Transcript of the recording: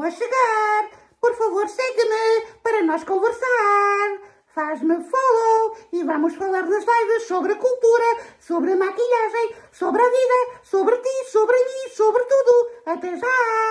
estou a chegar. Por favor, segue-me para nós conversar. Faz-me follow e vamos falar nas lives sobre a cultura, sobre a maquilhagem, sobre a vida, sobre ti, sobre mim, sobre tudo. Até já!